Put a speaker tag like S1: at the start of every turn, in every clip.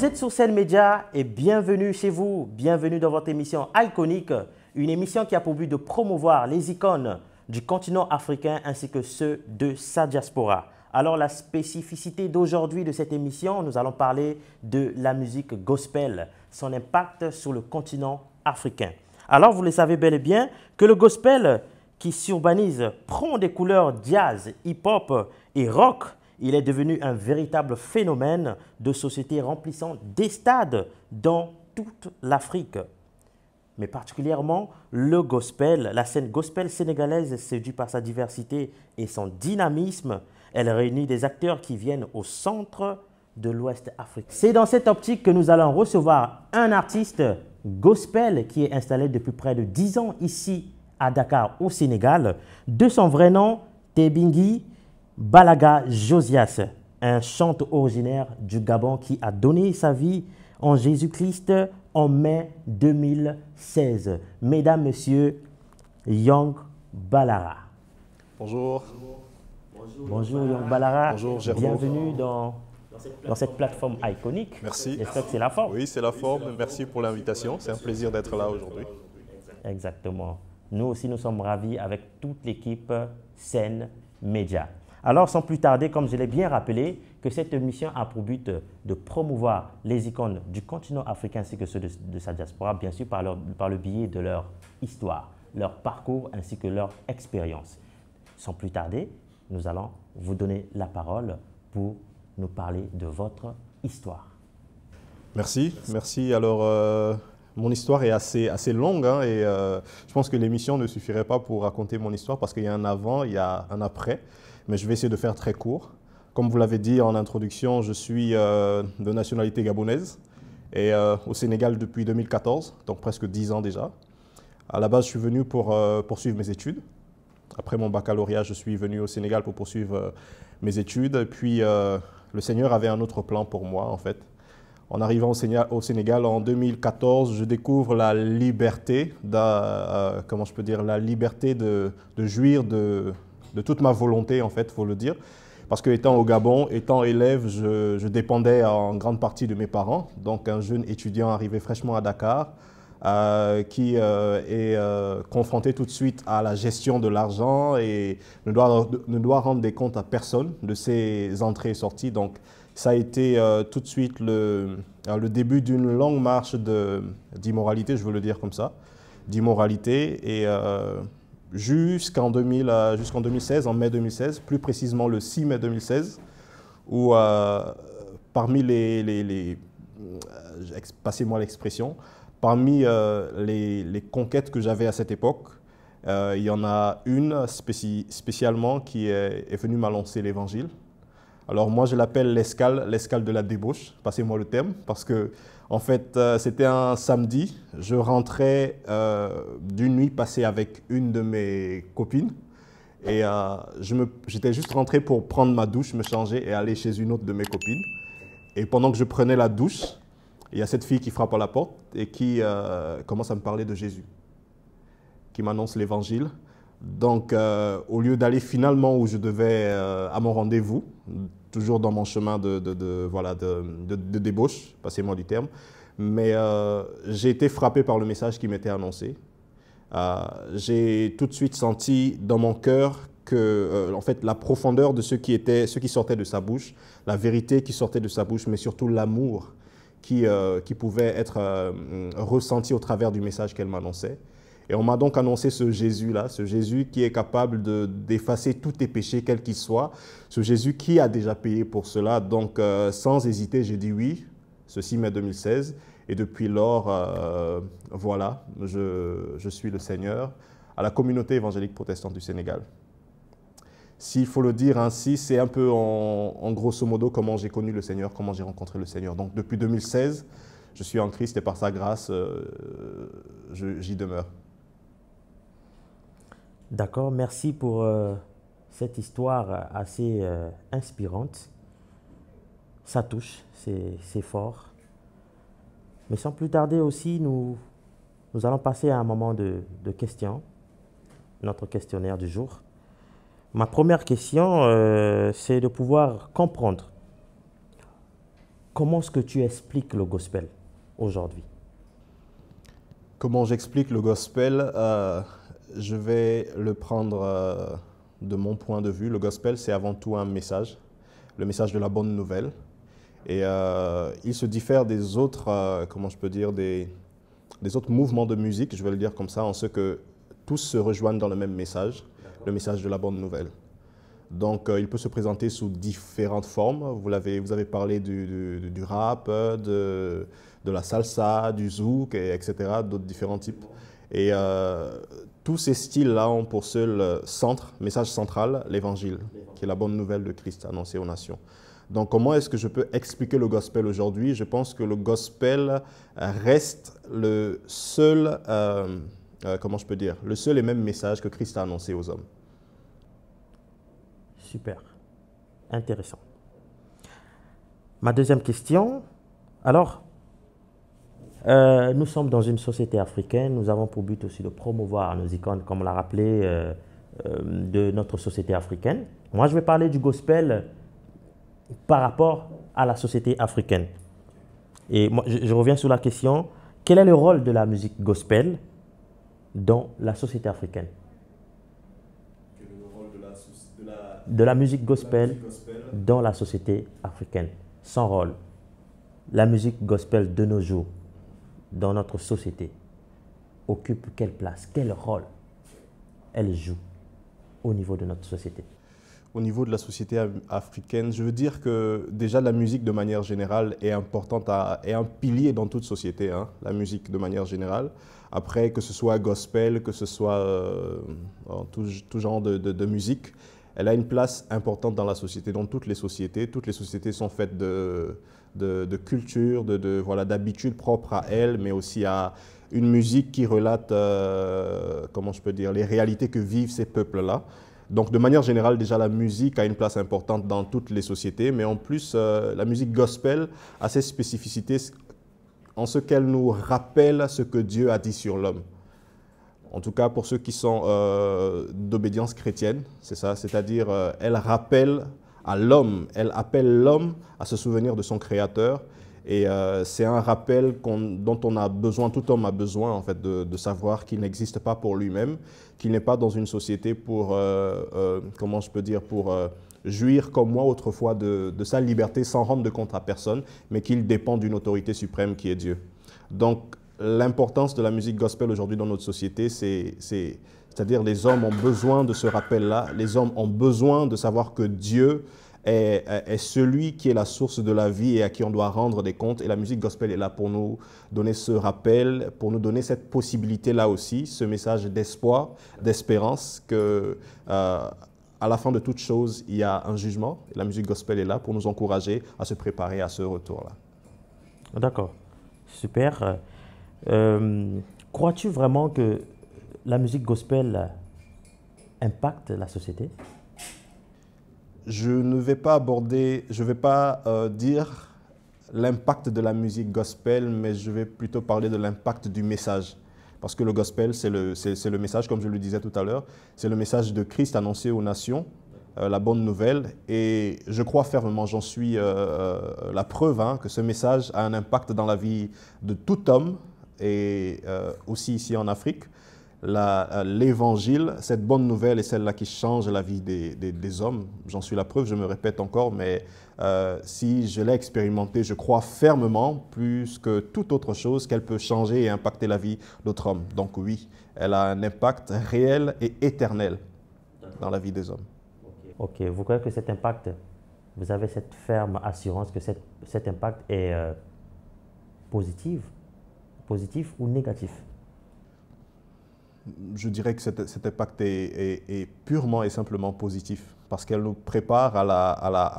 S1: Vous êtes sur Celle média et bienvenue chez vous, bienvenue dans votre émission Iconique, une émission qui a pour but de promouvoir les icônes du continent africain ainsi que ceux de sa diaspora. Alors la spécificité d'aujourd'hui de cette émission, nous allons parler de la musique gospel, son impact sur le continent africain. Alors vous le savez bel et bien que le gospel qui s'urbanise prend des couleurs jazz, hip-hop et rock il est devenu un véritable phénomène de société remplissant des stades dans toute l'Afrique. Mais particulièrement, le gospel, la scène gospel sénégalaise séduit par sa diversité et son dynamisme. Elle réunit des acteurs qui viennent au centre de l'Ouest africain. C'est dans cette optique que nous allons recevoir un artiste gospel qui est installé depuis près de 10 ans ici à Dakar au Sénégal. De son vrai nom, Tebingi Balaga Josias, un chante originaire du Gabon qui a donné sa vie en Jésus-Christ en mai 2016. Mesdames, Messieurs, Yang Balara.
S2: Bonjour. Bonjour, Bonjour Yang Balara.
S1: Bonjour, Bienvenue dans, cette plateforme iconique.
S2: Merci. Est-ce que c'est la forme. Oui, c'est la forme. Merci pour l'invitation. C'est un plaisir d'être là aujourd'hui. Exactement. Nous
S1: aussi, nous sommes ravis avec toute l'équipe Scène Média. Alors, sans plus tarder, comme je l'ai bien rappelé, que cette émission a pour but de promouvoir les icônes du continent africain ainsi que ceux de, sa diaspora, bien sûr par, le biais de leur histoire, leur parcours ainsi que leur expérience. Sans plus tarder, nous allons vous donner la parole pour nous parler de votre histoire.
S2: Merci, merci. Alors, euh, mon histoire est assez, assez longue hein, et euh, je pense que l'émission ne suffirait pas pour raconter mon histoire parce qu'il y a un avant, il y a un après mais je vais essayer de faire très court. Comme vous l'avez dit en introduction, je suis euh, de nationalité gabonaise et euh, au Sénégal depuis 2014, donc presque 10 ans déjà. À la base, je suis venu pour euh, poursuivre mes études. Après mon baccalauréat, je suis venu au Sénégal pour poursuivre mes études. puis, le Seigneur avait un autre plan pour moi, en fait. En arrivant au Sénégal, en 2014, je découvre la liberté, comment je peux dire, la liberté de jouir de, de toute ma volonté, en fait, faut le dire. Parce que étant au Gabon, étant élève, je, dépendais en grande partie de mes parents. Donc un jeune étudiant arrivé fraîchement à Dakar, euh, qui euh, est euh, confronté tout de suite à la gestion de l'argent et ne doit, rendre des comptes à personne de ses entrées et sorties. Donc, ça a été tout de suite le, le début d'une longue marche d'immoralité, je veux le dire comme ça, d'immoralité. Et jusqu'en 2016, euh, en mai 2016, plus précisément le 6 mai 2016, où euh, parmi les, euh, moi l'expression, parmi les, conquêtes que j'avais à cette époque, il y en a une spécialement qui est, est venue m'annoncer l'évangile. Alors moi, je l'appelle l'escale, l'escale de la débauche, passez-moi le thème, parce que en fait, euh, c'était un samedi, je rentrais euh, d'une nuit passée avec une de mes copines, et euh, j'étais juste rentré pour prendre ma douche, me changer et aller chez une autre de mes copines. Et pendant que je prenais la douche, il y a cette fille qui frappe à la porte et qui commence à me parler de Jésus, qui m'annonce l'évangile. Donc, euh, au lieu d'aller finalement où je devais euh, à mon rendez-vous, toujours dans mon chemin de, voilà, de, débauche, passez-moi du terme, mais euh, j'ai été frappé par le message qui m'était annoncé. j'ai tout de suite senti dans mon cœur que, en fait, la profondeur de ce qui, ce qui sortait de sa bouche, la vérité qui sortait de sa bouche, mais surtout l'amour qui pouvait être ressenti au travers du message qu'elle m'annonçait. Et on m'a donc annoncé ce Jésus-là, ce Jésus qui est capable d'effacer tous tes péchés, quels qu'ils soient, ce Jésus qui a déjà payé pour cela. Donc, euh, sans hésiter, j'ai dit oui, ce 6 mai 2016. Et depuis lors, euh, voilà, je, suis le Seigneur à la communauté évangélique protestante du Sénégal s'il faut le dire ainsi, c'est un peu en, grosso modo comment j'ai connu le Seigneur, comment j'ai rencontré le Seigneur. Donc depuis 2016, je suis en Christ et par sa grâce, euh, j'y demeure.
S1: D'accord, merci pour euh, cette histoire assez euh, inspirante. Ça touche, c'est fort. Mais sans plus tarder aussi, nous, nous allons passer à un moment de, questions, notre questionnaire du jour. Ma première question, euh, c'est de pouvoir comprendre comment est-ce que tu expliques le gospel
S2: aujourd'hui. Comment j'explique le gospel je vais le prendre euh, de mon point de vue. Le gospel, c'est avant tout un message, le message de la bonne nouvelle. Et euh, il se diffère des autres, euh, comment je peux dire, des, autres mouvements de musique, je vais le dire comme ça, en ce que tous se rejoignent dans le même message, le message de la bonne nouvelle. Donc, il peut se présenter sous différentes formes. Vous, avez, vous avez parlé du, rap, de, la salsa, du zouk, etc., d'autres différents types. Et euh, tous ces styles-là ont pour seul euh, centre, message central, l'évangile, qui est la bonne nouvelle de Christ annoncée aux nations. Donc comment est-ce que je peux expliquer le gospel aujourd'hui Je pense que le gospel euh, reste le seul, comment je peux dire, le seul et même message que Christ a annoncé aux hommes. Super, intéressant.
S1: Ma deuxième question, alors, euh, nous sommes dans une société africaine. Nous avons pour but aussi de promouvoir nos icônes, comme l'a rappelé, euh, euh, de notre société africaine. Moi, je vais parler du gospel par rapport à la société africaine. Et moi, je, reviens sur la question quel est le rôle de la musique gospel dans la société africaine
S2: Quel est le rôle de la, musique gospel, la musique gospel
S1: dans la société africaine Sans rôle. La musique gospel de nos jours dans notre société occupe quelle place, quel rôle
S2: elle joue au niveau de notre société Au niveau de la société africaine, je veux dire que déjà la musique de manière générale est importante, est un pilier dans toute société, hein, la musique de manière générale. Après, que ce soit gospel, que ce soit euh, tout, genre de musique, elle a une place importante dans la société, dans toutes les sociétés. Toutes les sociétés sont faites de, de, culture, de, voilà, d'habitudes propres à elle, mais aussi à une musique qui relate, euh, comment je peux dire, les réalités que vivent ces peuples-là. Donc, de manière générale, déjà, la musique a une place importante dans toutes les sociétés, mais en plus, euh, la musique gospel a ses spécificités en ce qu'elle nous rappelle ce que Dieu a dit sur l'homme en tout cas pour ceux qui sont euh, d'obédience chrétienne, c'est ça, c'est-à-dire euh, elle rappelle à l'homme, elle appelle l'homme à se souvenir de son Créateur. Et euh, c'est un rappel dont on a besoin, tout homme a besoin en fait de, savoir qu'il n'existe pas pour lui-même, qu'il n'est pas dans une société pour, comment je peux dire, pour jouir comme moi autrefois de, de sa liberté sans rendre de compte à personne, mais qu'il dépend d'une autorité suprême qui est Dieu. Donc l'importance de la musique gospel aujourd'hui dans notre société, c'est c'est-à-dire les hommes ont besoin de ce rappel-là, les hommes ont besoin de savoir que Dieu est, est, celui qui est la source de la vie et à qui on doit rendre des comptes. Et la musique gospel est là pour nous donner ce rappel, pour nous donner cette possibilité-là aussi, ce message d'espoir, d'espérance, que euh, à la fin de toute chose, il y a un jugement. la musique gospel est là pour nous encourager à se préparer à ce retour-là.
S1: D'accord, super. Euh, crois-tu vraiment que la musique gospel euh, impacte la société
S2: Je ne vais pas aborder, je ne vais pas euh, dire l'impact de la musique gospel, mais je vais plutôt parler de l'impact du message. Parce que le gospel, c'est le, le, message, comme je le disais tout à l'heure, c'est le message de Christ annoncé aux nations, la bonne nouvelle. Et je crois fermement, j'en suis la preuve, hein, que ce message a un impact dans la vie de tout homme, et euh, aussi ici en Afrique, euh, l'évangile, cette bonne nouvelle est celle-là qui change la vie des, hommes. J'en suis la preuve, je me répète encore, mais euh, si je l'ai expérimentée, je crois fermement, plus que toute autre chose, qu'elle peut changer et impacter la vie d'autres hommes. Donc oui, elle a un impact réel et éternel dans la vie des hommes. Ok, vous croyez que cet impact,
S1: vous avez cette ferme assurance que cet impact est positif
S2: positif ou négatif Je dirais que cet, impact est, purement et simplement positif parce qu'elle nous prépare à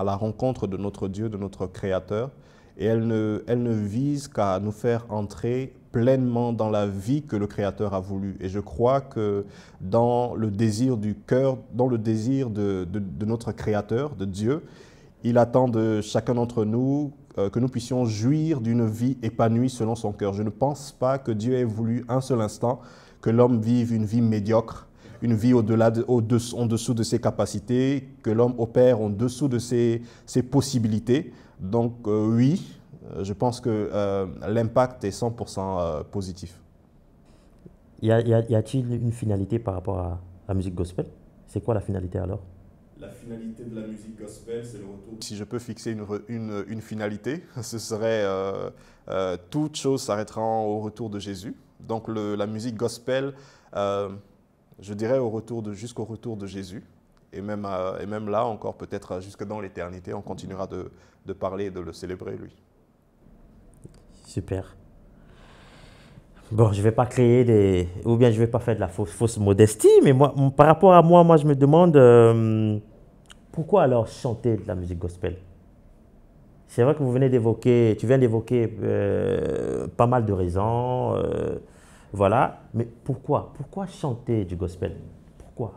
S2: la, rencontre de notre Dieu, de notre Créateur, et elle ne, vise qu'à nous faire entrer pleinement dans la vie que le Créateur a voulu. Et je crois que dans le désir du cœur, dans le désir de notre Créateur, de Dieu, il attend de chacun d'entre nous euh, que nous puissions jouir d'une vie épanouie selon son cœur. Je ne pense pas que Dieu ait voulu un seul instant que l'homme vive une vie médiocre, une vie au-delà, au -dessous, en dessous de ses capacités, que l'homme opère en dessous de ses, possibilités. Donc euh, oui, euh, je pense que l'impact est 100% positif.
S1: Y a-t-il une finalité par rapport à la musique gospel C'est quoi la finalité alors
S2: la finalité de la musique gospel, c'est le retour. Si je peux fixer une, une, une finalité, ce serait euh, euh, toute chose s'arrêtera au retour de Jésus. Donc la musique gospel, euh, je dirais au retour de, jusqu'au retour de Jésus. Et même, et même là encore, peut-être jusque dans l'éternité, on continuera de, de parler et de le célébrer, lui.
S1: Super. Bon, je ne vais pas créer des... ou bien je ne vais pas faire de la fausse, modestie, mais moi, par rapport à moi, moi, je me demande... Pourquoi alors chanter de la musique gospel C'est vrai que vous venez d'évoquer, tu viens d'évoquer euh, pas mal de raisons, euh, voilà. Mais pourquoi Pourquoi chanter du gospel Pourquoi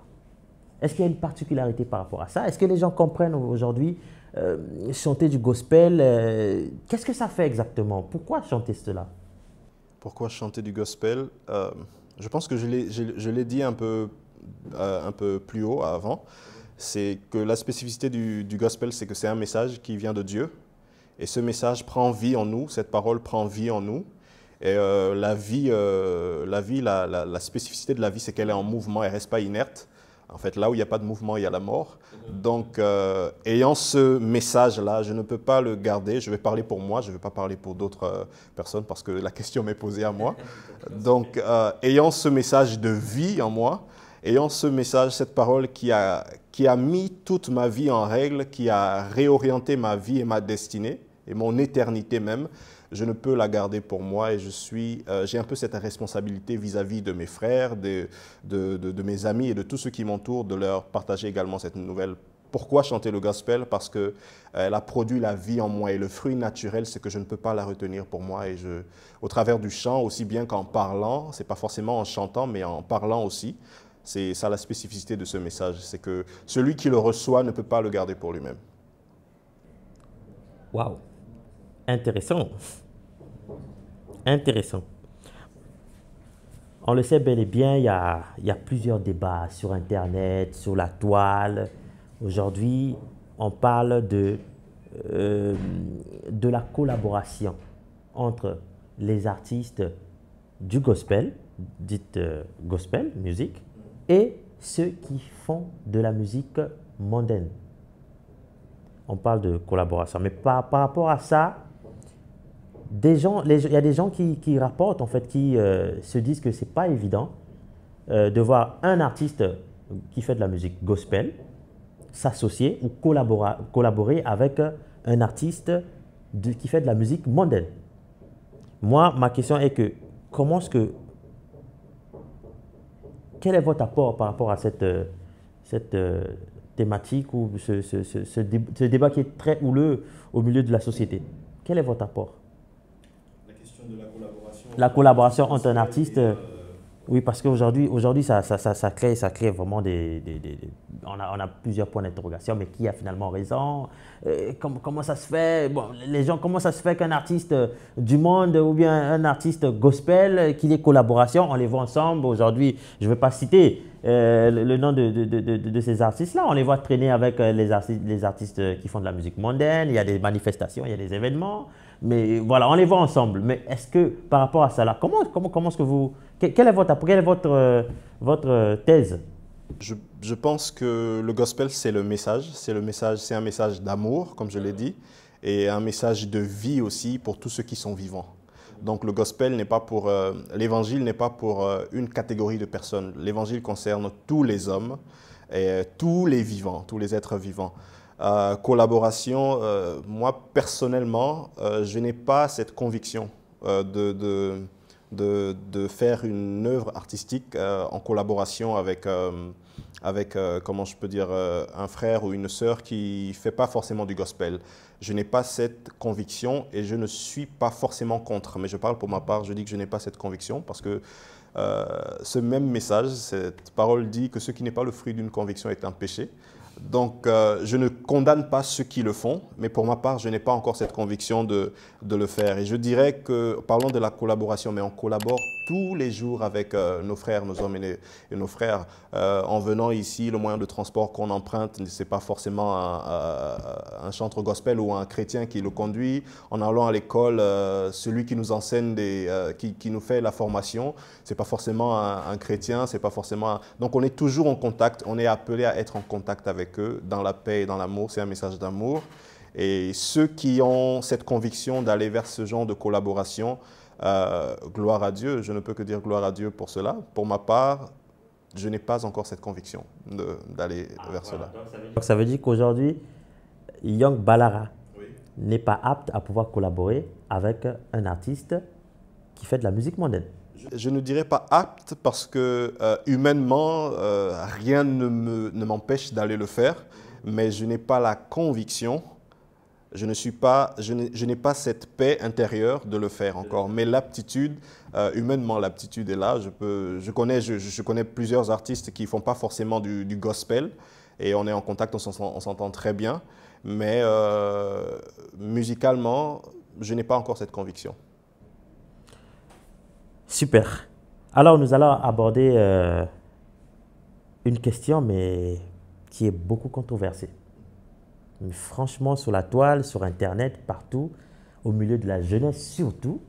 S1: Est-ce qu'il y a une particularité par rapport à ça Est-ce que les gens comprennent aujourd'hui euh, chanter du gospel Qu'est-ce que ça fait exactement Pourquoi chanter cela
S2: Pourquoi chanter du gospel Je pense que je l'ai dit un peu, un peu plus haut avant c'est que la spécificité du, gospel, c'est que c'est un message qui vient de Dieu. Et ce message prend vie en nous, cette parole prend vie en nous. Et euh, euh, la vie, la, vie la, spécificité de la vie, c'est qu'elle est en mouvement, elle ne reste pas inerte. En fait, là où il n'y a pas de mouvement, il y a la mort. Donc, euh, ayant ce message-là, je ne peux pas le garder. Je vais parler pour moi, je ne vais pas parler pour d'autres personnes parce que la question m'est posée à moi. Donc, ayant ce message de vie en moi, ayant ce message, cette parole qui a, qui a mis toute ma vie en règle, qui a réorienté ma vie et ma destinée, et mon éternité même. Je ne peux la garder pour moi et je suis, euh, j'ai un peu cette responsabilité vis-à-vis de mes frères, de, de, de, mes amis et de tous ceux qui m'entourent, de leur partager également cette nouvelle. Pourquoi chanter le gospel Parce qu'elle euh, elle a produit la vie en moi et le fruit naturel, c'est que je ne peux pas la retenir pour moi. Et je, au travers du chant, aussi bien qu'en parlant, c'est pas forcément en chantant, mais en parlant aussi, c'est ça la spécificité de ce message, c'est que celui qui le reçoit ne peut pas le garder pour lui-même.
S1: Waouh, intéressant, intéressant. On le sait bel et bien, il y, a, plusieurs débats sur Internet, sur la toile. Aujourd'hui, on parle de, euh, de la collaboration entre les artistes du gospel, dites euh, gospel, musique, et ceux qui font de la musique mondaine. On parle de collaboration. Mais par, par rapport à ça, des gens, il y a des gens qui, qui rapportent, en fait, qui euh, se disent que ce n'est pas évident euh, de voir un artiste qui fait de la musique gospel s'associer ou collaborer, collaborer avec un artiste qui fait de la musique mondaine. Moi, ma question est que comment est-ce que quel est votre apport par rapport à cette, euh, cette euh, thématique ou ce, ce, ce, débat qui est très houleux au milieu de la société Quel est votre apport
S2: La question de la collaboration. La collaboration entre un
S1: artiste. Euh, oui, parce qu'aujourd'hui, aujourd'hui, ça, ça, ça, ça, crée, ça crée vraiment des... on, a, plusieurs points d'interrogation, mais qui a finalement raison euh, Comment ça se fait les gens, Comment ça se fait qu'un artiste euh, du monde ou bien un artiste gospel, euh, qu'il y ait collaboration, on les voit ensemble. Aujourd'hui, je ne vais pas citer le, nom de, ces artistes-là. On les voit traîner avec les, les artistes qui font de la musique mondaine. Il y a des manifestations, il y a des événements. Mais voilà, on les voit ensemble. Mais est-ce que par rapport à ça, comment, comment, comment est-ce que vous... Quelle est votre, quelle est votre, euh, votre euh, thèse
S2: je, je, pense que le gospel, c'est le message. C'est le message, c'est un message d'amour, comme je l'ai dit, et un message de vie aussi pour tous ceux qui sont vivants. Donc le gospel n'est pas pour euh, l'évangile n'est pas pour une catégorie de personnes. L'évangile concerne tous les hommes et tous les vivants, tous les êtres vivants. Euh, collaboration, euh, moi personnellement, euh, je n'ai pas cette conviction de, faire une œuvre artistique en collaboration avec, comment je peux dire, un frère ou une sœur qui ne fait pas forcément du gospel. Je n'ai pas cette conviction et je ne suis pas forcément contre, mais je parle pour ma part, je dis que je n'ai pas cette conviction parce que ce même message, cette parole dit que ce qui n'est pas le fruit d'une conviction est un péché. Donc, euh, je ne condamne pas ceux qui le font, mais pour ma part, je n'ai pas encore cette conviction de, de le faire. Et je dirais que, parlons de la collaboration, mais on collabore tous les jours avec euh, nos frères, nos hommes et, nos frères. Euh, en venant ici, le moyen de transport qu'on emprunte, ce n'est pas forcément euh, un, chantre gospel ou un chrétien qui le conduit. En allant à l'école, celui qui nous enseigne, qui, nous fait la formation, ce n'est pas forcément un, chrétien, c'est pas forcément... Donc on est toujours en contact, on est appelé à être en contact avec eux dans la paix et dans l'amour. C'est un message d'amour. Et ceux qui ont cette conviction d'aller vers ce genre de collaboration, euh, gloire à Dieu, je ne peux que dire gloire à Dieu pour cela. Pour ma part, je n'ai pas encore cette conviction d'aller ah, vers cela. Donc
S1: ça veut dire, qu'aujourd'hui, Young Balara n'est pas apte à pouvoir collaborer avec un artiste qui fait de la musique mondaine.
S2: Je, ne dirais pas apte parce que euh, humainement, euh, rien ne m'empêche d'aller le faire, mais je n'ai pas la conviction je ne suis pas, je n'ai pas cette paix intérieure de le faire encore. Mais l'aptitude, euh, humainement, l'aptitude est là. Je, peux, je, connais, je, connais plusieurs artistes qui ne font pas forcément du, gospel et on est en contact, on s'entend très bien. Mais euh, musicalement, je n'ai pas encore cette conviction.
S1: Super. Alors, nous allons aborder euh, une question, mais qui est beaucoup controversée franchement, sur la toile, sur Internet, partout, au milieu de la jeunesse surtout,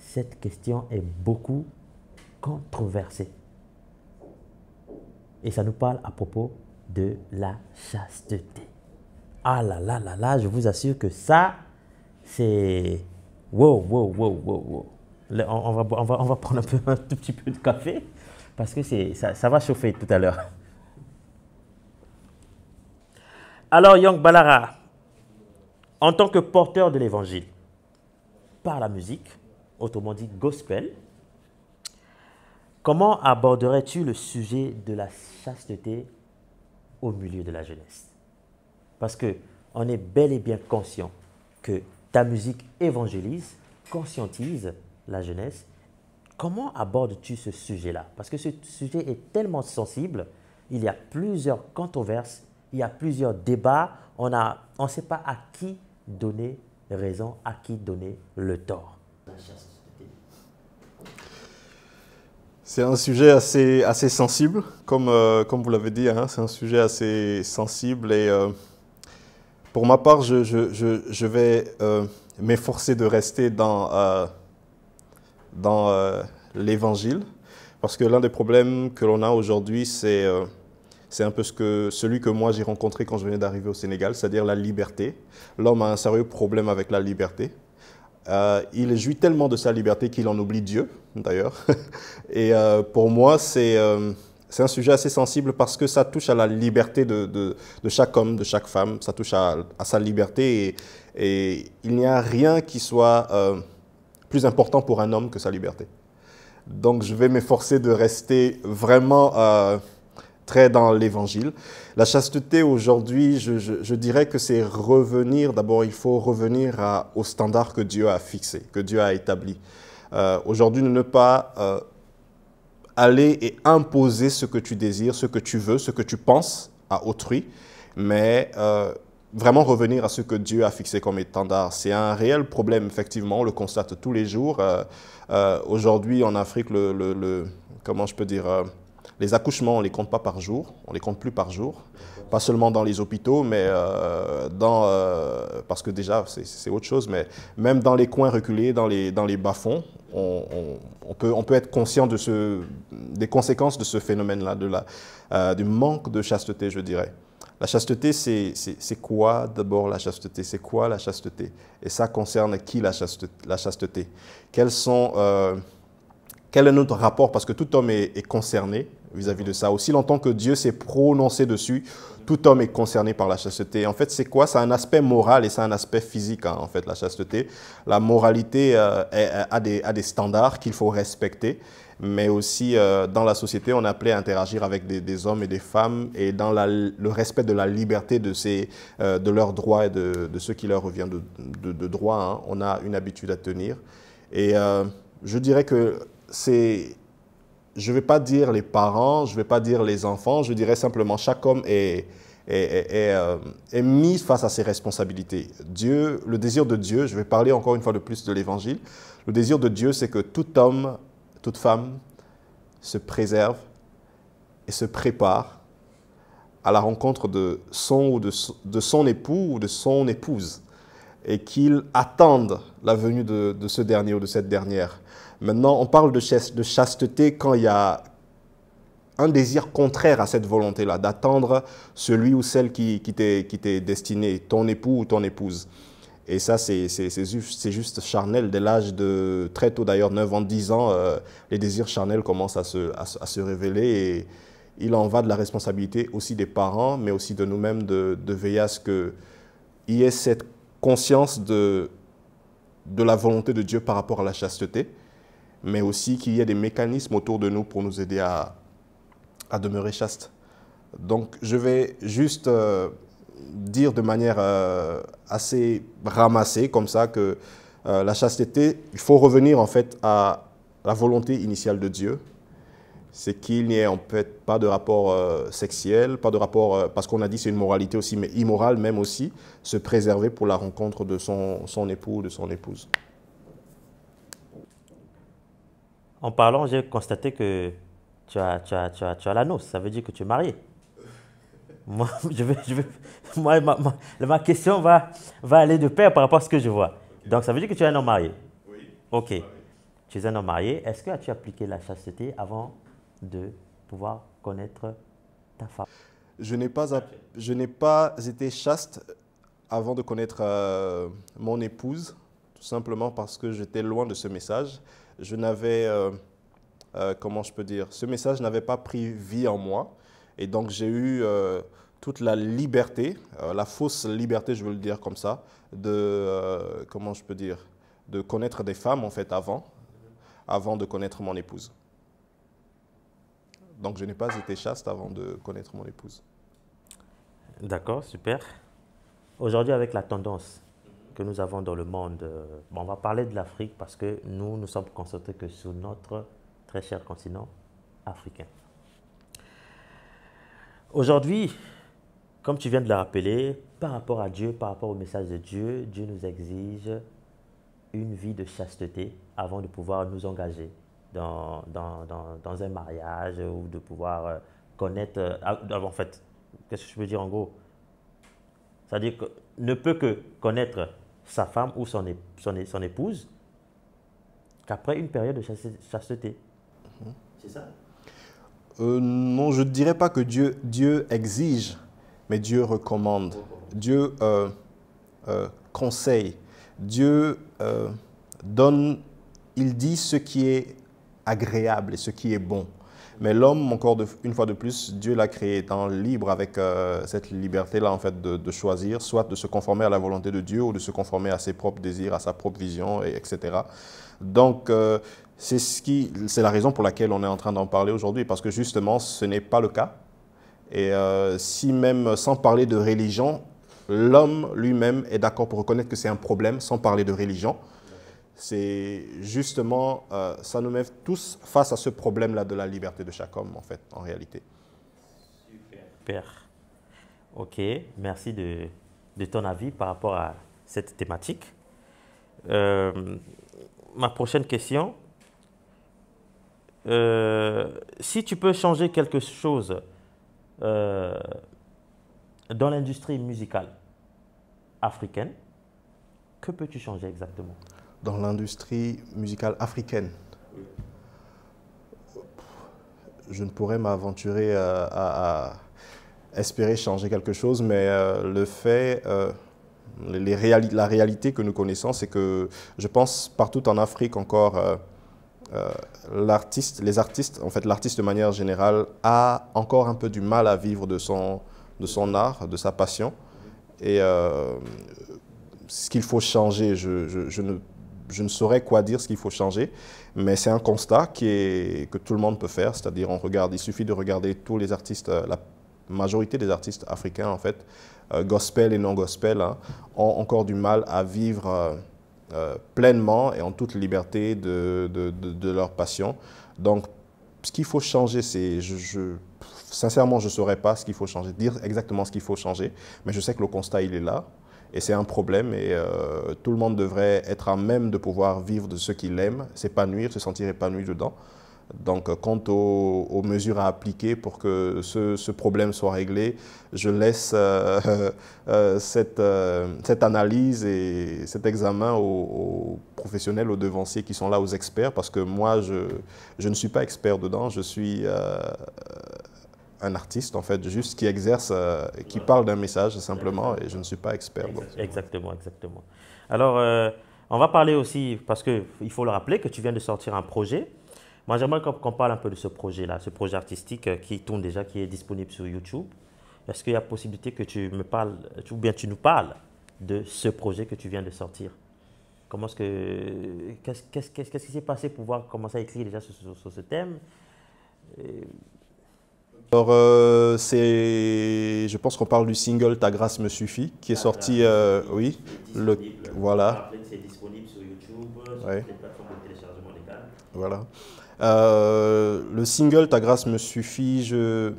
S1: cette question est beaucoup controversée. Et ça nous parle à propos de la chasteté. Ah là là là là, je vous assure que ça, c'est... Wow, wow, wow, wow, wow. on, va, on, va, on va prendre un, peu, un tout petit peu de café parce que ça, ça va chauffer tout à l'heure. Alors, Young Balara, en tant que porteur de l'évangile, par la musique, autrement dit gospel, comment aborderais-tu le sujet de la chasteté au milieu de la jeunesse Parce que on est bel et bien conscient que ta musique évangélise, conscientise la jeunesse. Comment abordes-tu ce sujet-là Parce que ce sujet est tellement sensible, il y a plusieurs controverses il y a plusieurs débats. On ne on sait pas à qui donner raison, à qui donner le tort.
S2: C'est un sujet assez, assez sensible, comme, euh, comme vous l'avez dit, hein. c'est un sujet assez sensible et euh, pour ma part, je, je, je, vais euh, m'efforcer de rester dans, dans l'évangile parce que l'un des problèmes que l'on a aujourd'hui, c'est c'est un peu ce que, celui que moi j'ai rencontré quand je venais d'arriver au Sénégal, c'est-à-dire la liberté. L'homme a un sérieux problème avec la liberté. Euh, il jouit tellement de sa liberté qu'il en oublie Dieu, d'ailleurs. Et euh, pour moi, c'est euh, c'est un sujet assez sensible parce que ça touche à la liberté de, de, de chaque homme, de chaque femme. Ça touche à, sa liberté et, et il n'y a rien qui soit plus important pour un homme que sa liberté. Donc je vais m'efforcer de rester vraiment très dans l'évangile. La chasteté aujourd'hui, je, dirais que c'est revenir, d'abord il faut revenir à, aux standards que Dieu a fixé, que Dieu a établi. Euh, aujourd'hui, ne pas euh, aller et imposer ce que tu désires, ce que tu veux, ce que tu penses à autrui, mais euh, vraiment revenir à ce que Dieu a fixé comme étendard. C'est un réel problème, effectivement, on le constate tous les jours. aujourd'hui, en Afrique, le, comment je peux dire les accouchements, on ne les compte pas par jour, on ne les compte plus par jour, pas seulement dans les hôpitaux, mais euh, dans, euh, parce que déjà c'est autre chose, mais même dans les coins reculés, dans les, dans les bas-fonds, on, peut, on peut être conscient de ce, des conséquences de ce phénomène-là, euh, du manque de chasteté, je dirais. La chasteté, c'est quoi d'abord la chasteté C'est quoi la chasteté Et ça concerne qui la chasteté, la sont, Quel est notre rapport Parce que tout homme est concerné vis-à-vis de ça. Aussi longtemps que Dieu s'est prononcé dessus, tout homme est concerné par la chasteté. En fait, c'est quoi C'est un aspect moral et c'est un aspect physique, hein, en fait, la chasteté. La moralité euh, a, des, standards qu'il faut respecter, mais aussi euh, dans la société, on appelait appelé à interagir avec des, hommes et des femmes et dans le respect de la liberté de, ces, euh, de leurs droits et de, ceux ce qui leur revient de, de, droit. Hein, on a une habitude à tenir. Et je dirais que c'est je ne vais pas dire les parents, je ne vais pas dire les enfants, je dirais simplement chaque homme euh, est, mis face à ses responsabilités. Dieu, le désir de Dieu, je vais parler encore une fois de plus de l'Évangile, le désir de Dieu, c'est que tout homme, toute femme se préserve et se prépare à la rencontre de son ou de, son époux ou de son épouse et qu'il attende la venue de ce dernier ou de cette dernière. Maintenant, on parle de, chasteté quand il y a un désir contraire à cette volonté-là, d'attendre celui ou celle qui, qui t'est destiné, ton époux ou ton épouse. Et ça, c'est juste charnel. Dès l'âge de très tôt, d'ailleurs, 9 ans, 10 ans, euh, les désirs charnels commencent à se, révéler. Et il en va de la responsabilité aussi des parents, mais aussi de nous-mêmes, de, veiller à ce qu'il y ait cette conscience de la volonté de Dieu par rapport à la chasteté mais aussi qu'il y ait des mécanismes autour de nous pour nous aider à, demeurer chastes. Donc je vais juste euh, dire de manière euh, assez ramassée comme ça que euh, la chasteté, il faut revenir en fait à la volonté initiale de Dieu. C'est qu'il n'y ait en fait pas de rapport sexuel, pas de rapport, parce qu'on a dit c'est une moralité aussi, mais immorale même aussi, se préserver pour la rencontre de son, son époux, de son épouse.
S1: En parlant, j'ai constaté que tu as, tu as, la noce. Ça veut dire que tu es marié. Moi, je vais, moi ma, ma, question va, va aller de pair par rapport à ce que je vois. Donc, ça veut dire que tu es un homme marié. Oui. Ok. Tu es un homme marié. Est-ce que tu as appliqué la chasteté avant de pouvoir connaître ta femme
S2: Je n'ai pas, je n'ai pas été chaste avant de connaître euh, mon épouse, tout simplement parce que j'étais loin de ce message je n'avais, euh, euh, comment je peux dire, ce message n'avait pas pris vie en moi. Et donc j'ai eu euh, toute la liberté, la fausse liberté, je veux le dire comme ça, de, comment je peux dire, de connaître des femmes en fait avant, avant de connaître mon épouse. Donc je n'ai pas été chaste avant de connaître mon épouse.
S1: D'accord, super. Aujourd'hui, avec la tendance, que nous avons dans le monde. Euh, bon, on va parler de l'Afrique parce que nous, nous sommes concentrés que sur notre très cher continent africain. Aujourd'hui, comme tu viens de le rappeler, par rapport à Dieu, par rapport au message de Dieu, Dieu nous exige une vie de chasteté avant de pouvoir nous engager dans, dans, dans, dans un mariage ou de pouvoir euh, connaître... Euh, ah, en fait, qu'est-ce que je peux dire en gros C'est-à-dire que ne peut que connaître sa femme ou son, son, son épouse qu'après une période de chasteté. Mhm. C'est ça
S2: euh, Non, je ne dirais pas que Dieu, Dieu exige, mais Dieu recommande. Dieu euh, euh, conseille. Dieu donne, il dit ce qui est agréable et ce qui est bon. Mais l'homme, encore une fois de plus, Dieu l'a créé étant libre avec euh, cette liberté-là, en fait, de, choisir, soit de se conformer à la volonté de Dieu ou de se conformer à ses propres désirs, à sa propre vision, etc. Donc, euh, c'est la raison pour laquelle on est en train d'en parler aujourd'hui, parce que justement, ce n'est pas le cas. Et euh, si même, sans parler de religion, l'homme lui-même est d'accord pour reconnaître que c'est un problème, sans parler de religion, c'est justement, euh, ça nous met tous face à ce problème-là de la liberté de chaque homme, en fait, en réalité.
S1: Super. Ok, merci de, ton avis par rapport à cette thématique. Euh, ma prochaine question, euh, si tu peux changer quelque chose dans l'industrie musicale africaine, que peux-tu changer exactement
S2: dans l'industrie musicale africaine. Je ne pourrais m'aventurer euh, à, espérer changer quelque chose, mais euh, le fait, euh, les la réalité que nous connaissons, c'est que je pense partout en Afrique encore, l'artiste, les artistes, en fait l'artiste de manière générale, a encore un peu du mal à vivre de son, de son art, de sa passion. Et ce qu'il faut changer, je, je, je ne je ne saurais quoi dire ce qu'il faut changer, mais c'est un constat qui est, que tout le monde peut faire, c'est-à-dire on regarde, il suffit de regarder tous les artistes, euh, la majorité des artistes africains en fait, euh, gospel et non gospel, hein, ont encore du mal à vivre euh, pleinement et en toute liberté de, de, leur passion. Donc ce qu'il faut changer, c'est, je, sincèrement, je ne saurais pas ce qu'il faut changer, dire exactement ce qu'il faut changer, mais je sais que le constat, il est là. Et c'est un problème et euh, tout le monde devrait être à même de pouvoir vivre de ce qu'il aime, s'épanouir, se sentir épanoui dedans. Donc, euh, quant aux, mesures à appliquer pour que ce, problème soit réglé, je laisse euh, cette, cette, analyse et cet examen aux, professionnels, aux devanciers qui sont là, aux experts, parce que moi, je, je ne suis pas expert dedans, je suis un artiste, en fait, juste qui exerce, euh, qui parle d'un message simplement, et je ne suis pas expert.
S1: Exactement, exactement. Alors, euh, on va parler aussi, parce que il faut le rappeler, que tu viens de sortir un projet. Moi, j'aimerais qu'on parle un peu de ce projet-là, ce projet artistique euh, qui tourne déjà, qui est disponible sur YouTube. Est-ce qu'il y a possibilité que tu me parles, ou bien tu nous parles de ce projet que tu viens de sortir Comment est-ce que, qu'est-ce, qu'est-ce, qui s'est passé pour pouvoir commencer à écrire déjà sur ce thème
S2: alors, euh, c'est, je pense qu'on parle du single Ta grâce me suffit, qui est ah, sorti, euh, oui, le, voilà. C'est disponible sur YouTube, les plateformes de téléchargement Voilà. Euh, le single Ta grâce me suffit, je,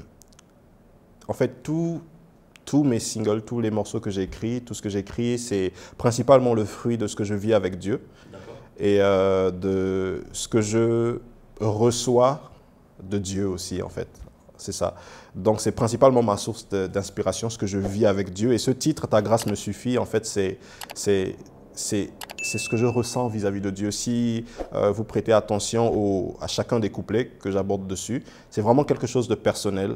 S2: en fait, tout, tous mes singles, tous les morceaux que j'écris, tout ce que j'écris, c'est principalement le fruit de ce que je vis avec Dieu et de ce que je reçois de Dieu aussi, en fait c'est ça. Donc c'est principalement ma source d'inspiration, ce que je vis avec Dieu. Et ce titre, Ta grâce me suffit, en fait, c'est c'est ce que je ressens vis-à-vis de Dieu. Si euh, vous prêtez attention à chacun des couplets que j'aborde dessus, c'est vraiment quelque chose de personnel.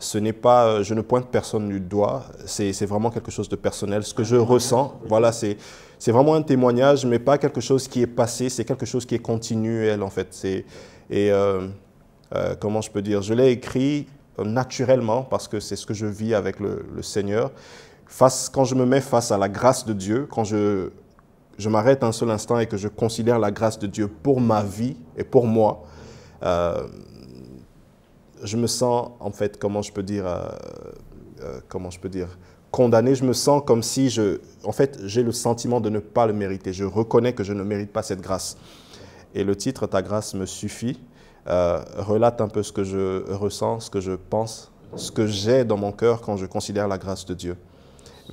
S2: Ce n'est pas, euh, je ne pointe personne du doigt, c'est vraiment quelque chose de personnel. Ce que je ressens, voilà, c'est vraiment un témoignage, mais pas quelque chose qui est passé, c'est quelque chose qui est continuel en fait. Et euh, euh, comment je peux dire, je l'ai écrit euh, naturellement parce que c'est ce que je vis avec le, Seigneur. Face, quand je me mets face à la grâce de Dieu, quand je, m'arrête un seul instant et que je considère la grâce de Dieu pour ma vie et pour moi, euh, je me sens en fait, comment je peux dire, comment je peux dire, condamné. Je me sens comme si je, en fait, j'ai le sentiment de ne pas le mériter. Je reconnais que je ne mérite pas cette grâce. Et le titre Ta grâce me suffit. Euh, relate un peu ce que je ressens, ce que je pense, ce que j'ai dans mon cœur quand je considère la grâce de Dieu.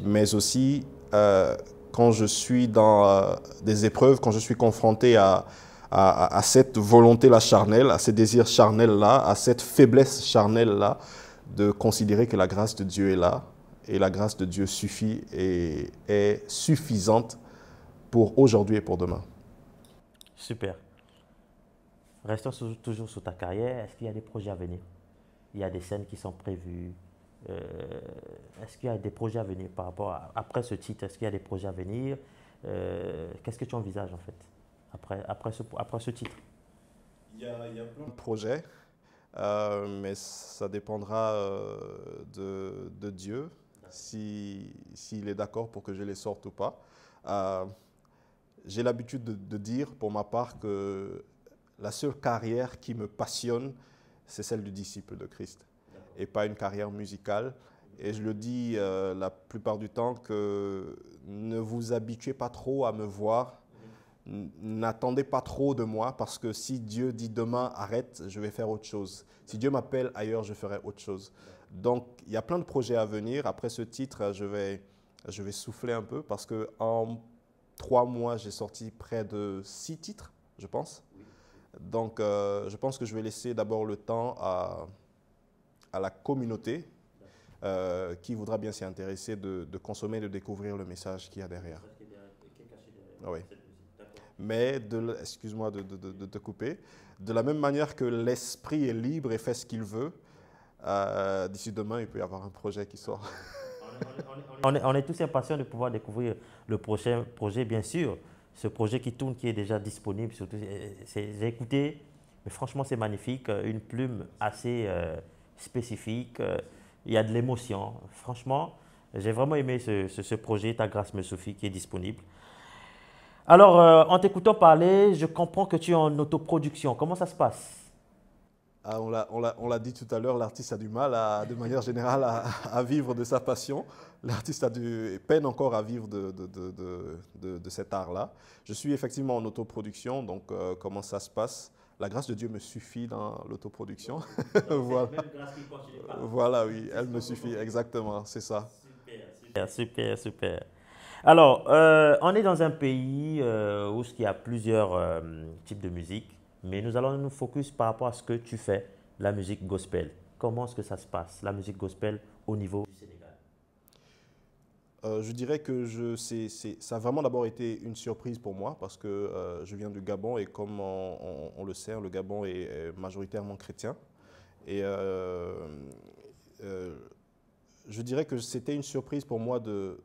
S2: Mais aussi euh, quand je suis dans euh, des épreuves, quand je suis confronté à, à cette volonté-là charnelle, à ces désirs charnels-là, à cette faiblesse charnelle-là, de considérer que la grâce de Dieu est là et la grâce de Dieu suffit et est suffisante pour aujourd'hui et pour demain.
S1: Super. Restons toujours sur ta carrière. Est-ce qu'il y a des projets à venir Il y a des scènes qui sont prévues euh, Est-ce qu'il y a des projets à venir par rapport à, après ce titre Est-ce qu'il y a des projets à venir euh, Qu'est-ce que tu envisages en fait après, après, ce, après
S2: ce titre il y, a, plein de projets, euh, mais ça dépendra de, Dieu, s'il est d'accord pour que je les sorte ou pas. J'ai l'habitude de, de, dire pour ma part que la seule carrière qui me passionne, c'est celle du disciple de Christ et pas une carrière musicale. Et je le dis euh, la plupart du temps que ne vous habituez pas trop à me voir, n'attendez pas trop de moi parce que si Dieu dit demain arrête, je vais faire autre chose. Si Dieu m'appelle ailleurs, je ferai autre chose. Donc il y a plein de projets à venir. Après ce titre, je vais, je vais souffler un peu parce que en trois mois, j'ai sorti près de six titres, je pense. Donc, euh, je pense que je vais laisser d'abord le temps à, la communauté euh, qui voudra bien s'y intéresser de, de, consommer, de découvrir le message qu'il y a derrière. Ah oui. Mais, excuse-moi de, te couper, de la même manière que l'esprit est libre et fait ce qu'il veut, euh, d'ici demain, il peut y avoir un projet qui sort.
S1: on est tous impatients de pouvoir découvrir le prochain projet, bien sûr ce projet qui tourne, qui est déjà disponible. j'ai écouté, mais franchement, c'est magnifique. Euh, une plume assez euh, spécifique. Euh, il y a de l'émotion. Franchement, j'ai vraiment aimé ce, projet, Ta grâce me suffit, qui est disponible. Alors, en t'écoutant parler, je comprends que tu es en autoproduction. Comment ça se passe
S2: ah, on l'a dit tout à l'heure, l'artiste a du mal, de manière générale, à, vivre de sa passion. L'artiste a peine encore à vivre de, cet art-là. Je suis effectivement en autoproduction, donc euh, comment ça se passe La grâce de Dieu me suffit dans l'autoproduction. voilà. voilà, oui, elle me suffit, exactement, c'est ça. Super, super, super.
S1: Alors, euh, on est dans un pays euh, où il y a plusieurs types de musique. Mais nous allons nous focus par rapport à ce que tu fais, la musique gospel. Comment est-ce que ça se passe, la musique gospel au niveau du Sénégal
S2: euh, je dirais que ça a vraiment d'abord été une surprise pour moi parce que euh, je viens du Gabon et comme on, le sait, le Gabon est, majoritairement chrétien. Et euh, je dirais que c'était une surprise pour moi de,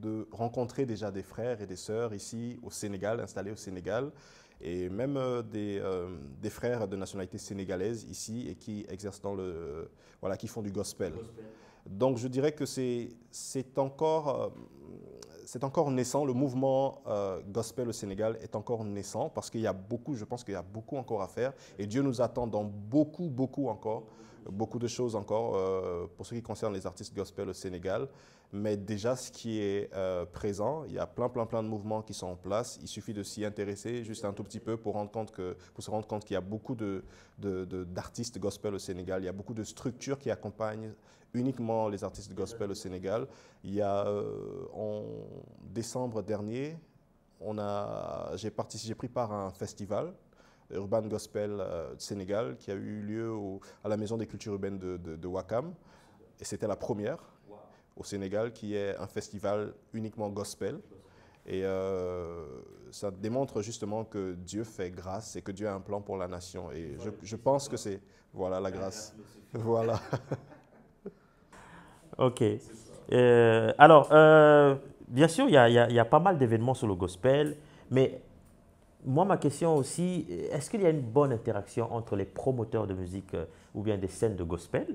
S2: de rencontrer déjà des frères et des sœurs ici au Sénégal, installés au Sénégal, et même euh, euh, des, frères de nationalité sénégalaise ici et qui exercent dans le voilà qui font du gospel. Donc je dirais que c'est encore euh, c'est encore naissant le mouvement gospel au Sénégal est encore naissant parce qu'il y a beaucoup je pense qu'il y a beaucoup encore à faire et Dieu nous attend dans beaucoup beaucoup encore beaucoup de choses encore euh, pour ce qui concerne les artistes gospel au Sénégal. Mais déjà, ce qui est euh, présent, il y a plein, plein, plein de mouvements qui sont en place. Il suffit de s'y intéresser juste un tout petit peu pour, se rendre compte qu'il y a beaucoup d'artistes de, gospel au Sénégal. Il y a beaucoup de structures qui accompagnent uniquement les artistes gospel au Sénégal. Il y a, euh, en décembre dernier, j'ai pris part à un festival Urban Gospel euh, Sénégal qui a eu lieu à la Maison des Cultures Urbaines de, de, Wakam. Et c'était la première au Sénégal qui est un festival uniquement gospel. Et euh, ça démontre justement que Dieu fait grâce et que Dieu a un plan pour la nation. Et je, pense que c'est, voilà, la grâce. Voilà.
S1: OK. Euh, alors, bien sûr, il y, y a, pas mal d'événements sur le gospel, mais moi, ma question aussi, est-ce qu'il y a une bonne interaction entre les promoteurs de musique euh, ou bien des scènes de gospel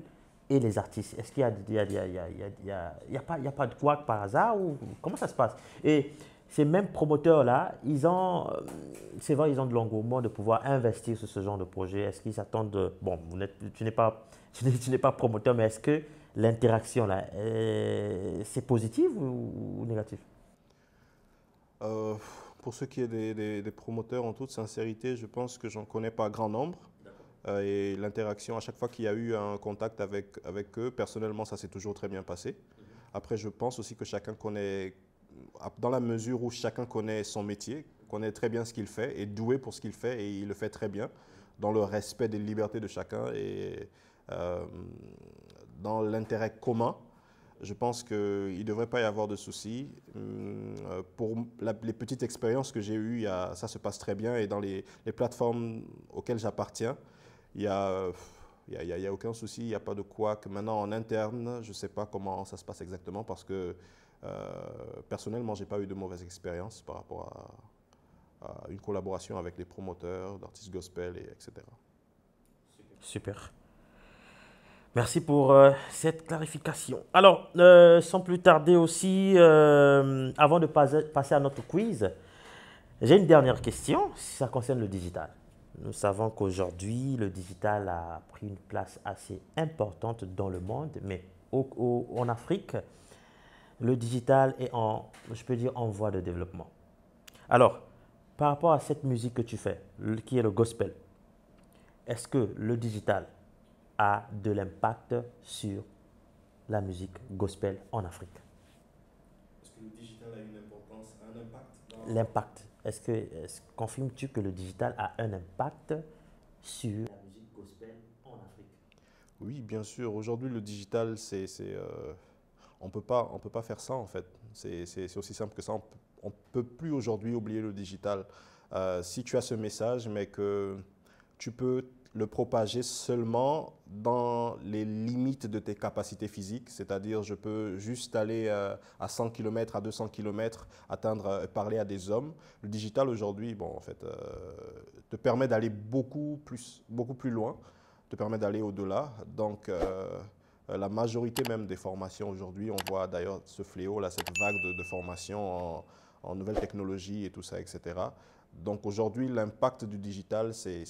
S1: et les artistes Est-ce qu'il n'y a, pas de quoi par hasard ou comment ça se passe Et ces mêmes promoteurs-là, ils ont, euh, c'est vrai, ils ont de l'engouement de pouvoir investir sur ce genre de projet. Est-ce qu'ils attendent bon, tu n'es pas, tu n'es pas promoteur, mais est-ce que l'interaction là, euh, c'est positive ou, ou négatif
S2: pour ce qui est des, promoteurs, en toute sincérité, je pense que j'en connais pas grand nombre. Euh, et l'interaction, à chaque fois qu'il y a eu un contact avec, avec eux, personnellement, ça s'est toujours très bien passé. Mhm. Après, je pense aussi que chacun connaît, dans la mesure où chacun connaît son métier, connaît très bien ce qu'il fait, est doué pour ce qu'il fait et il le fait très bien, dans le respect des libertés de chacun et euh, dans l'intérêt commun je pense qu'il ne devrait pas y avoir de soucis. Hum, euh, pour les petites expériences que j'ai eues, ça se passe très bien. Et dans les, plateformes auxquelles j'appartiens, il n'y a, a, aucun souci, il n'y a pas de quoi. Que maintenant, en interne, je ne sais pas comment ça se passe exactement parce que euh, personnellement, je n'ai pas eu de mauvaise expérience par rapport à, une collaboration avec les promoteurs d'artistes gospel, et etc. Super.
S1: Merci pour euh, cette clarification. Alors, euh, sans plus tarder aussi, euh, avant de passer à notre quiz, j'ai une dernière question, si ça concerne le digital. Nous savons qu'aujourd'hui, le digital a pris une place assez importante dans le monde, mais en Afrique, le digital est en, je peux dire, en voie de développement. Alors, par rapport à cette musique que tu fais, qui est le gospel, est-ce que le digital a de l'impact sur la musique gospel en Afrique.
S2: Est-ce que le digital a une importance, un impact
S1: L'impact. Est-ce que est confirmes-tu que le digital a un impact sur la musique gospel en Afrique
S2: Oui, bien sûr. Aujourd'hui, le digital, c'est, euh, on peut pas, on peut pas faire ça en fait. C'est aussi simple que ça. On, ne peut plus aujourd'hui oublier le digital. Euh, si tu as ce message, mais que tu peux le propager seulement dans les limites de tes capacités physiques, c'est-à-dire je peux juste aller euh, à 100 km, à 200 km, atteindre, euh, parler à des hommes. Le digital aujourd'hui, bon, en fait, euh, te permet d'aller beaucoup plus, beaucoup plus loin, te permet d'aller au-delà. Donc, la majorité même des formations aujourd'hui, on voit d'ailleurs ce fléau, là, cette vague de, formations en nouvelles technologies et tout ça, etc. Donc aujourd'hui, l'impact du digital, c'est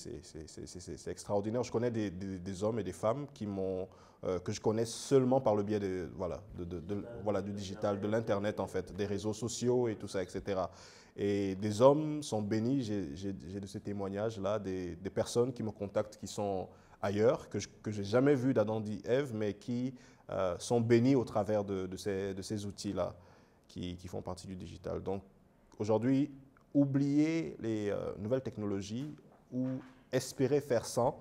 S2: extraordinaire. Je connais des, des, hommes et des femmes qui euh, que je connais seulement par le biais de, voilà, de, de, voilà, du digital, de l'Internet en fait, des réseaux sociaux et tout ça, etc. Et des hommes sont bénis, j'ai de ces témoignages-là, des, des, personnes qui me contactent qui sont ailleurs, que je n'ai jamais vu d'Adam et Eve mais qui euh, sont bénis au travers de, ces, ces outils-là qui, qui font partie du digital. Donc aujourd'hui, oublier les euh, nouvelles technologies ou espérer faire sans,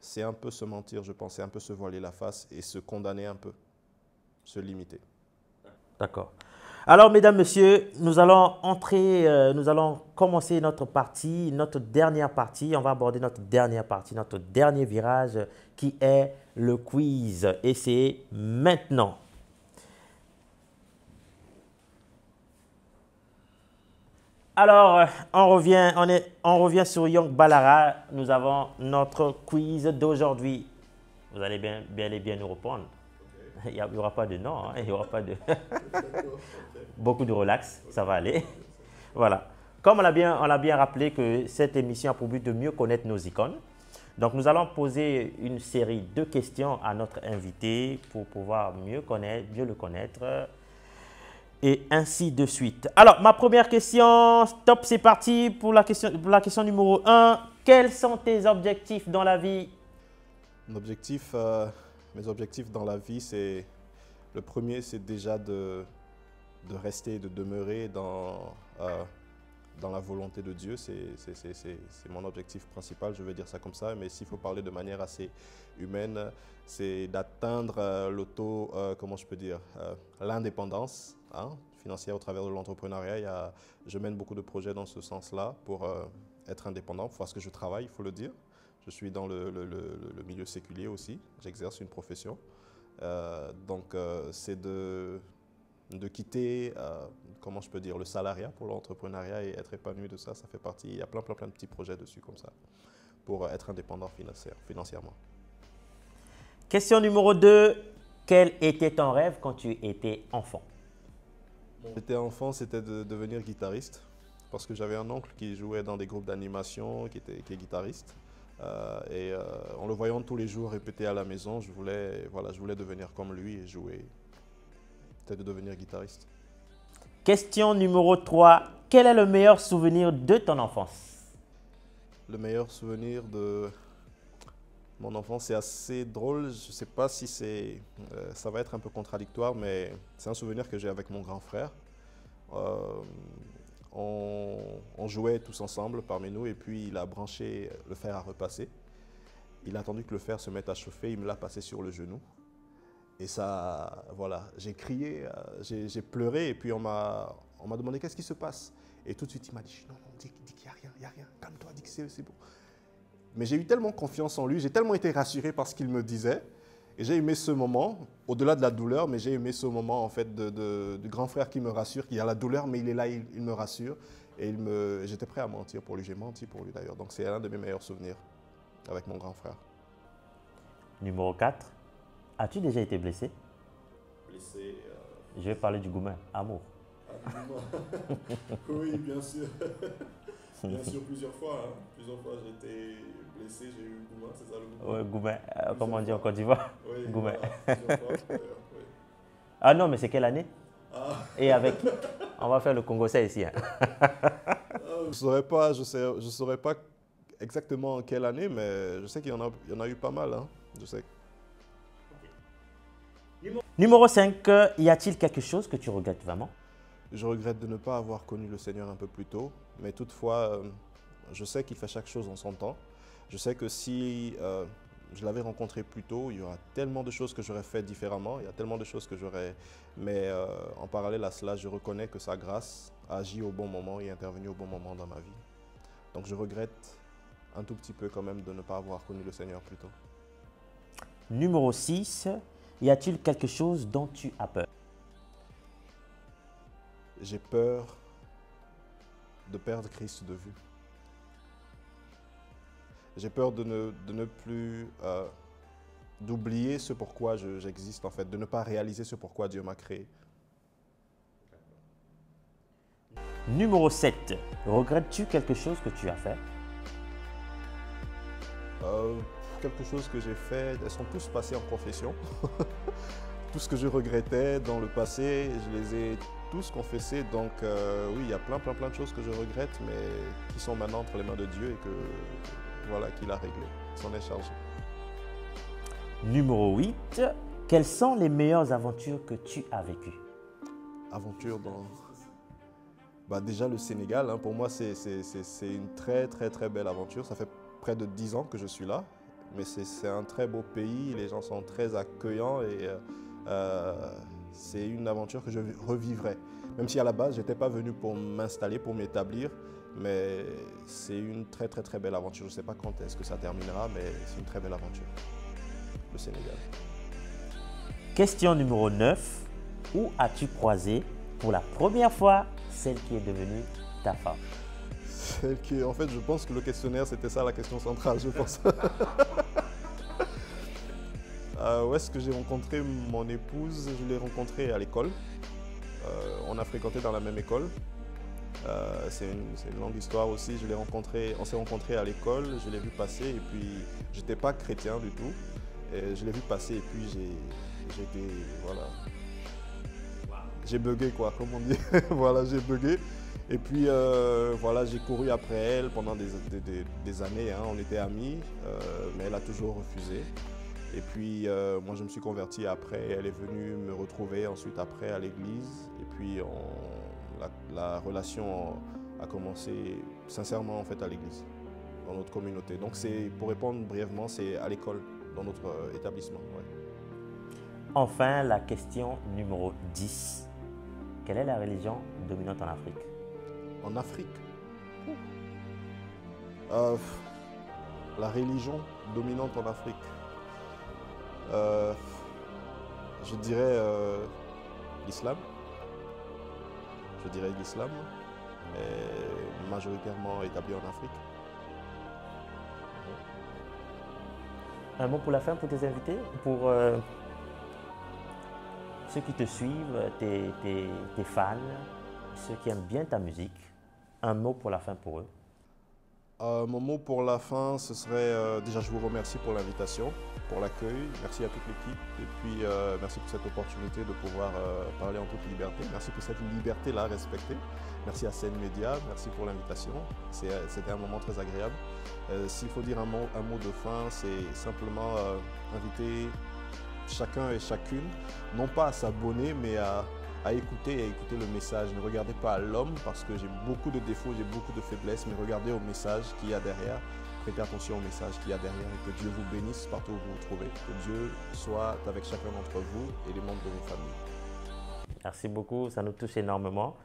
S2: c'est un peu se mentir, je pense, c'est un peu se voiler la face et se condamner un peu, se limiter. D'accord.
S1: Alors, mesdames, messieurs, nous allons entrer, euh, nous allons commencer notre partie, notre dernière partie. On va aborder notre dernière partie, notre dernier virage qui est le quiz. Et c'est maintenant. Alors, euh, on revient, on, est, on revient sur Young Balara. Nous avons notre quiz d'aujourd'hui. Vous allez bien, bien, bien nous répondre. Il n'y aura pas de non, hein, il n'y aura pas de... Beaucoup de relax, ça va aller. voilà. Comme on l'a bien, bien rappelé que cette émission a pour but de mieux connaître nos icônes, donc nous allons poser une série de questions à notre invité pour pouvoir mieux, connaître, mieux le connaître et ainsi de suite. Alors, ma première question, top, c'est parti pour la, question, pour la question numéro 1. Quels sont tes objectifs dans la vie
S2: Objectif, euh, Mes objectifs dans la vie, c'est le premier, c'est déjà de, de rester, de demeurer dans, euh, dans la volonté de Dieu. C'est mon objectif principal, je vais dire ça comme ça, mais s'il faut parler de manière assez humaine, c'est d'atteindre euh, l'auto, comment je peux dire, l'indépendance Hein, financière au travers de l'entrepreneuriat. Je mène beaucoup de projets dans ce sens-là pour euh, être indépendant, parce que je travaille, il faut le dire. Je suis dans le, milieu séculier aussi, j'exerce une profession. Euh, donc euh, c'est de, quitter, comment je peux dire, le salariat pour l'entrepreneuriat et être épanoui de ça, ça fait partie. Il y a plein, plein, plein de petits projets dessus comme ça, pour être indépendant financièrement. Question numéro 2.
S1: Quel était ton rêve quand tu étais enfant
S2: J'étais enfant, c'était de devenir guitariste, parce que j'avais un oncle qui jouait dans des groupes d'animation, qui, était, est guitariste. Euh, et euh, en le voyant tous les jours répéter à la maison, je voulais, voilà, je voulais devenir comme lui et jouer. C'était de devenir guitariste.
S1: Question numéro 3. Quel est le meilleur souvenir de ton enfance
S2: Le meilleur souvenir de, mon enfant, c'est assez drôle. Je ne sais pas si euh, ça va être un peu contradictoire, mais c'est un souvenir que j'ai avec mon grand frère. Euh, on, jouait tous ensemble parmi nous et puis il a branché le fer à repasser. Il a attendu que le fer se mette à chauffer, il me l'a passé sur le genou. Et ça, voilà, j'ai crié, euh, j'ai pleuré et puis on m'a demandé qu'est-ce qui se passe. Et tout de suite, il m'a dit non, non, dis, qu'il n'y a rien, il n'y a rien, calme-toi, dis que c'est bon. Mais j'ai eu tellement confiance en lui, j'ai tellement été rassuré par ce qu'il me disait. Et j'ai aimé ce moment, au-delà de la douleur, mais j'ai aimé ce moment en fait de, du grand frère qui me rassure, qui a la douleur, mais il est là, il, me rassure. Et j'étais prêt à mentir pour lui, j'ai menti pour lui d'ailleurs. Donc c'est l'un de mes meilleurs souvenirs avec mon grand frère.
S1: Numéro 4, as-tu déjà été blessé
S2: Blessé. Euh, Je vais
S1: parler du gourmet, amour.
S2: Ah, oui, bien sûr. Bien sûr, plusieurs fois. Hein. Plusieurs fois, j'étais blessé, j'ai eu Goumin, c'est ça le mot Oui,
S1: Goumin, comment on dit en Côte d'Ivoire Oui, Ah non, mais c'est quelle année ah. Et avec. on va faire le Congo, ça ici. Hein.
S2: Euh, je ne saurais pas, je sais, je saurais pas exactement quelle année, mais je sais qu'il y, en a, y en a eu pas mal. Hein. Je sais. Numéro 5, euh, y a-t-il quelque chose que tu regrettes vraiment Je regrette de ne pas avoir connu le Seigneur un peu plus tôt. Mais toutefois, euh, je sais qu'il fait chaque chose en son temps. Je sais que si euh, je l'avais rencontré plus tôt, il y aura tellement de choses que j'aurais fait différemment, il y a tellement de choses que j'aurais... Mais euh, en parallèle à cela, je reconnais que sa grâce a agi au bon moment et est intervenue au bon moment dans ma vie. Donc je regrette un tout petit peu quand même de ne pas avoir connu le Seigneur plus tôt.
S1: Numéro 6, y a-t-il quelque chose dont tu as peur
S2: J'ai peur de perdre Christ de vue. J'ai peur de ne, plus... Euh, d'oublier ce pourquoi j'existe en fait, de ne pas réaliser ce pourquoi Dieu m'a créé.
S1: Numéro 7. Regrettes-tu quelque chose que tu as fait
S2: euh, Quelque chose que j'ai fait, elles sont tous passées en profession. Tout ce que je regrettais dans le passé, je les ai tous faisait. Donc euh, oui, il y a plein, plein, plein de choses que je regrette, mais qui sont maintenant entre les mains de Dieu et que voilà, qu'il a réglé. S'en est chargé.
S1: Numéro 8. Quelles sont les meilleures aventures que tu as vécues
S2: Aventures dans... Bah déjà le Sénégal, hein, pour moi c'est une très très très belle aventure. Ça fait près de dix ans que je suis là, mais c'est un très beau pays, les gens sont très accueillants et euh, euh, c'est une aventure que je revivrai. Même si à la base, je n'étais pas venu pour m'installer, pour m'établir, mais c'est une très très très belle aventure. Je ne sais pas quand est-ce que ça terminera, mais c'est une très belle aventure, le Sénégal.
S1: Question numéro 9. Où as-tu croisé pour la première fois celle qui est devenue ta femme
S2: Celle en fait, je pense que le questionnaire, c'était ça la question centrale, je pense. Euh, où est-ce que j'ai rencontré mon épouse Je l'ai rencontrée à l'école. Euh, on a fréquenté dans la même école. Euh, c'est une, longue histoire aussi. Je l'ai on s'est rencontrés à l'école, je l'ai vu passer et puis j'étais pas chrétien du tout. je l'ai vu passer et puis j'ai j'ai bugué quoi, comme on dit. voilà, j'ai bugué. Et puis voilà, j'ai couru après elle pendant des, années. Hein. On était amis, mais elle a toujours refusé. Et puis, euh, moi, je me suis converti après. Elle est venue me retrouver ensuite après à l'église. Et puis, la, relation a commencé sincèrement en fait à l'église, dans notre communauté. Donc, c'est pour répondre brièvement, c'est à l'école, dans notre euh, établissement.
S1: Enfin, la question numéro 10. Quelle est la religion dominante en
S2: Afrique En Afrique euh, La religion dominante en Afrique euh, je dirais euh, l'islam. Je dirais l'islam, majoritairement établi en Afrique.
S1: Un mot pour la fin, pour tes invités, pour euh, ceux qui te suivent, tes fans, ceux qui aiment bien ta musique. Un mot pour la fin pour eux.
S2: Euh, mon mot pour la fin, ce serait euh, déjà je vous remercie pour l'invitation, pour l'accueil, merci à toute l'équipe et puis euh, merci pour cette opportunité de pouvoir parler en toute liberté. Merci pour cette liberté-là respectée. Merci à Scène Média, merci pour l'invitation. C'était un moment très agréable. S'il faut dire un mot, un mot de fin, c'est simplement inviter chacun et chacune, non pas à s'abonner, mais à à écouter et à écouter le message. Ne regardez pas à l'homme parce que j'ai beaucoup de défauts, j'ai beaucoup de faiblesses, mais regardez au message qu'il y a derrière. Prêtez attention au message qu'il y a derrière et que Dieu vous bénisse partout où vous vous trouvez. Que Dieu soit avec chacun d'entre
S1: vous et les membres de vos familles. Merci beaucoup, ça nous touche énormément.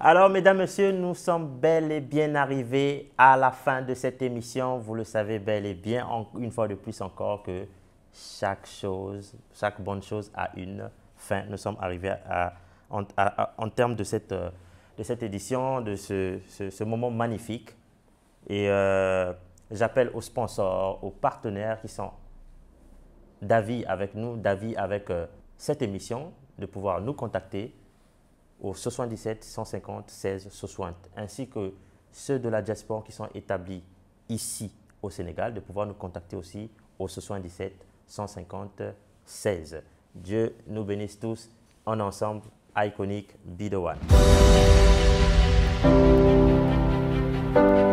S1: Alors, mesdames, messieurs, nous sommes bel et bien arrivés à la fin de cette émission. Vous le savez bel et bien, une fois de plus encore, que chaque chose, chaque bonne chose a une fin. Nous sommes arrivés à en, termes de cette, euh, de cette édition, de ce, ce, moment magnifique. Et euh, j'appelle aux sponsors, aux partenaires qui sont d'avis avec nous, d'avis avec euh, cette émission, de pouvoir nous contacter au 77 150 16 60, ainsi que ceux de la diaspora qui sont établis ici au Sénégal, de pouvoir nous contacter aussi au 77 150 16. Dieu nous bénisse tous en ensemble. iconic D1.